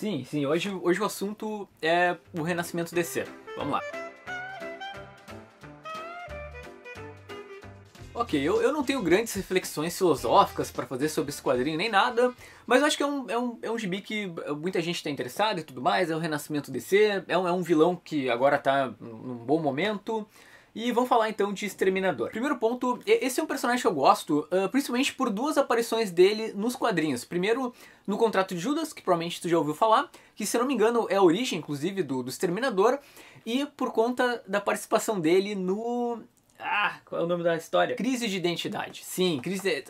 Sim, sim. Hoje, hoje o assunto é o renascimento DC. Vamos lá. Ok, eu, eu não tenho grandes reflexões filosóficas para fazer sobre esse quadrinho nem nada, mas eu acho que é um, é, um, é um gibi que muita gente está interessada e tudo mais, é o Renascimento DC, é um, é um vilão que agora está num bom momento, e vamos falar então de Exterminador. Primeiro ponto, esse é um personagem que eu gosto, uh, principalmente por duas aparições dele nos quadrinhos. Primeiro, no Contrato de Judas, que provavelmente tu já ouviu falar, que se não me engano é a origem, inclusive, do, do Exterminador, e por conta da participação dele no... Ah, qual é o nome da história? Crise de Identidade. Sim, crise de...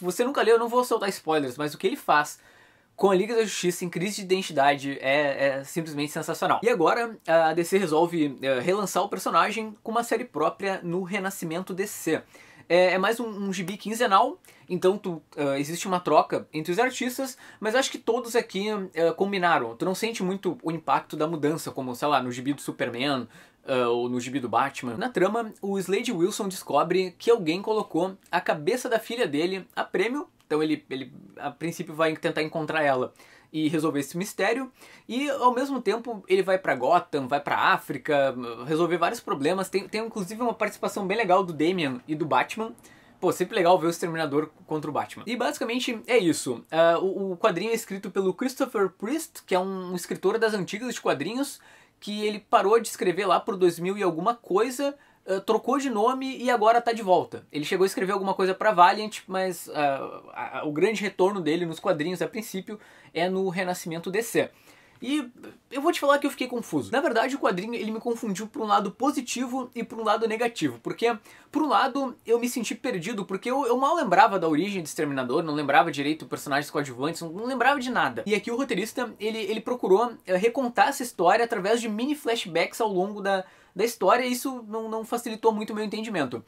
Você nunca leu, eu não vou soltar spoilers, mas o que ele faz com a Liga da Justiça em crise de identidade é, é simplesmente sensacional. E agora a DC resolve é, relançar o personagem com uma série própria no Renascimento DC. É, é mais um, um gibi quinzenal, então tu, é, existe uma troca entre os artistas, mas acho que todos aqui é, combinaram. Tu não sente muito o impacto da mudança, como, sei lá, no gibi do Superman, Uh, ou no gibi do Batman. Na trama, o Slade Wilson descobre que alguém colocou a cabeça da filha dele a prêmio então ele, ele a princípio vai tentar encontrar ela e resolver esse mistério e ao mesmo tempo ele vai para Gotham, vai para África, resolver vários problemas. Tem, tem inclusive uma participação bem legal do Damian e do Batman. Pô, sempre legal ver o Exterminador contra o Batman. E basicamente é isso. Uh, o, o, quadrinho é escrito pelo Christopher Priest, que é um escritor das antigas de quadrinhos, que ele parou de escrever lá por 2000 e alguma coisa, eh, trocou de nome e agora está de volta. Ele chegou a escrever alguma coisa para Valiant, mas uh, a, a, o grande retorno dele nos quadrinhos a princípio é no Renascimento DC. E eu vou te falar que eu fiquei confuso. Na verdade, o quadrinho ele me confundiu por um lado positivo e por um lado negativo, porque por um lado eu me senti perdido, porque eu, eu mal lembrava da origem do Exterminador, não lembrava direito personagens coadjuvantes, não, não lembrava de nada. E aqui o roteirista ele, ele procurou eh, recontar essa história através de mini flashbacks ao longo da, da história, e isso não, não facilitou muito o meu entendimento.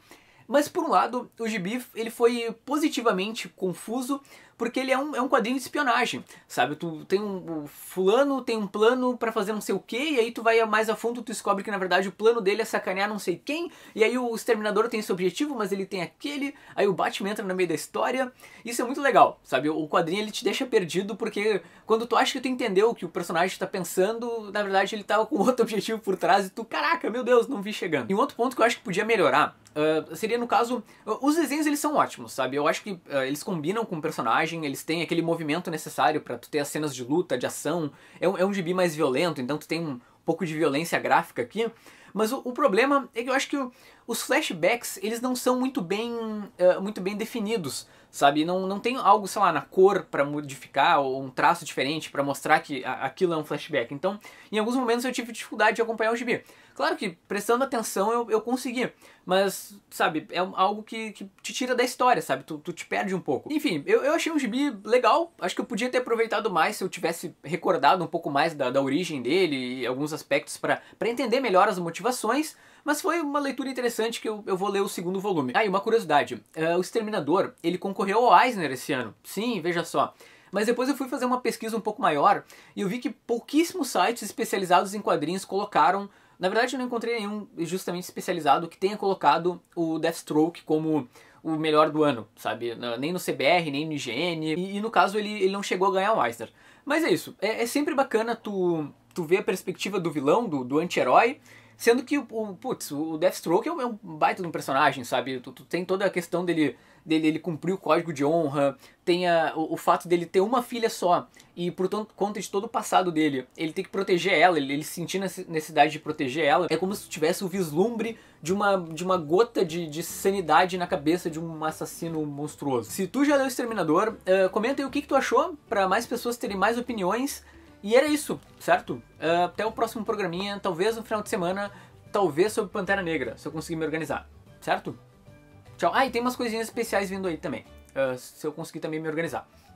Mas por um lado, o gibi ele foi positivamente confuso porque ele é um, é um quadrinho de espionagem, sabe? Tu tem um, fulano tem um plano para fazer não sei o que, e aí tu vai mais a fundo, tu descobre que na verdade o plano dele é sacanear não sei quem, e aí o exterminador tem esse objetivo, mas ele tem aquele, aí o Batman entra no meio da história. Isso é muito legal, sabe? O quadrinho ele te deixa perdido porque quando tu acha que tu entendeu o que o personagem tá pensando, na verdade ele tava tá com outro objetivo por trás e tu, caraca, meu Deus, não vi chegando. E um outro ponto que eu acho que podia melhorar ah, seria no caso, os desenhos eles são ótimos, sabe? Eu acho que uh, eles combinam com o personagem, eles têm aquele movimento necessário para tu ter as cenas de luta, de ação. É um, é um gibi mais violento, então tu tem um pouco de violência gráfica aqui. Mas o, o problema é que eu acho que o, os flashbacks eles não são muito bem, ah, muito bem definidos, sabe? Não, não tem algo, sei lá, na cor para modificar ou um traço diferente para mostrar que a, aquilo é um flashback. Então, em alguns momentos eu tive dificuldade de acompanhar o gibi. Claro que prestando atenção eu, eu consegui, mas, sabe, é algo que, que te tira da história, sabe? Tu, tu te perde um pouco. Enfim, eu, eu achei um gibi legal, acho que eu podia ter aproveitado mais se eu tivesse recordado um pouco mais da, da origem dele e alguns aspectos para entender melhor as motivações. Mas foi uma leitura interessante que eu, eu vou ler o segundo volume. Ah, e uma curiosidade. Uh, o Exterminador, ele concorreu ao Eisner esse ano. Sim, veja só. Mas depois eu fui fazer uma pesquisa um pouco maior e eu vi que pouquíssimos sites especializados em quadrinhos colocaram na verdade, eu não encontrei nenhum justamente especializado que tenha colocado o Deathstroke como o melhor do ano, sabe? Nem no CBR, nem no IGN. E, e no caso, ele, ele não chegou a ganhar o Eisner. Mas é isso. É, é sempre bacana tu, tu ver a perspectiva do vilão, do, do anti-herói, Sendo que, o, putz, o Deathstroke é um, é um baita de um personagem, sabe? Tu, tu, tem toda a questão dele, dele ele cumprir o código de honra, tem a, o, o, fato dele ter uma filha só, e por tanto, conta de todo o passado dele, ele tem que proteger ela, ele, ele sentir necessidade de proteger ela. É como se tivesse o vislumbre de uma, de uma gota de, de sanidade na cabeça de um assassino monstruoso. Se tu já leu Exterminador, uh, comenta aí o que, que tu achou, para mais pessoas terem mais opiniões. E era isso, certo? Uh, até o próximo programinha, talvez no final de semana, talvez sobre Pantera Negra, se eu conseguir me organizar, certo? Tchau. Ah, e tem umas coisinhas especiais vindo aí também, uh, se eu conseguir também me organizar.